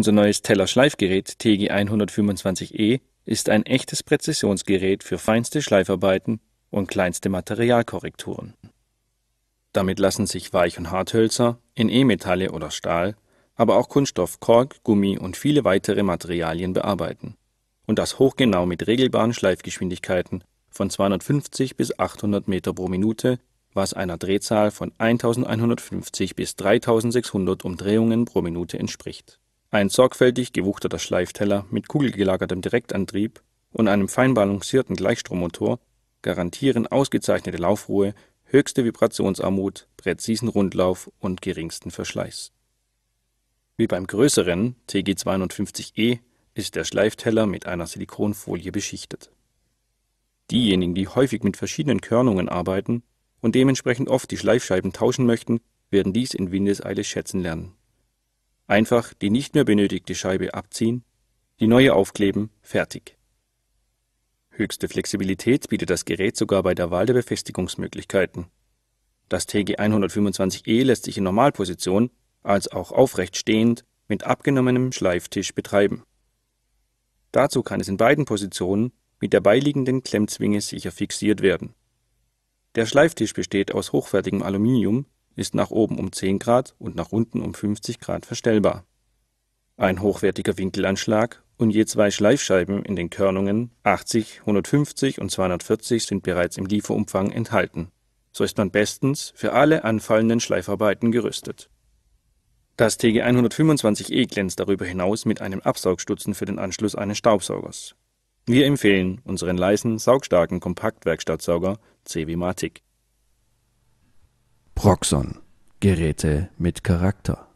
Unser neues Teller-Schleifgerät TG125E ist ein echtes Präzisionsgerät für feinste Schleifarbeiten und kleinste Materialkorrekturen. Damit lassen sich Weich und Harthölzer in E-Metalle oder Stahl, aber auch Kunststoff, Kork, Gummi und viele weitere Materialien bearbeiten. Und das hochgenau mit regelbaren Schleifgeschwindigkeiten von 250 bis 800 Meter pro Minute, was einer Drehzahl von 1150 bis 3600 Umdrehungen pro Minute entspricht ein sorgfältig gewuchteter Schleifteller mit kugelgelagertem Direktantrieb und einem fein balancierten Gleichstrommotor garantieren ausgezeichnete Laufruhe, höchste Vibrationsarmut, präzisen Rundlauf und geringsten Verschleiß. Wie beim größeren TG 250E ist der Schleifteller mit einer Silikonfolie beschichtet. Diejenigen, die häufig mit verschiedenen Körnungen arbeiten und dementsprechend oft die Schleifscheiben tauschen möchten, werden dies in Windeseile schätzen lernen Einfach die nicht mehr benötigte Scheibe abziehen, die neue aufkleben, fertig. Höchste Flexibilität bietet das Gerät sogar bei der Wahl der Befestigungsmöglichkeiten. Das TG 125E lässt sich in Normalposition als auch aufrecht stehend mit abgenommenem Schleiftisch betreiben. Dazu kann es in beiden Positionen mit der beiliegenden Klemmzwinge sicher fixiert werden. Der Schleiftisch besteht aus hochwertigem Aluminium ist nach oben um 10 Grad und nach unten um 50 Grad verstellbar. Ein hochwertiger Winkelanschlag und je zwei Schleifscheiben in den Körnungen 80, 150 und 240 sind bereits im Lieferumfang enthalten. So ist man bestens für alle anfallenden Schleifarbeiten gerüstet. Das TG 125E glänzt darüber hinaus mit einem Absaugstutzen für den Anschluss eines Staubsaugers. Wir empfehlen unseren leisen, saugstarken Kompaktwerkstattsauger CW Matic. Roxon Geräte mit Charakter.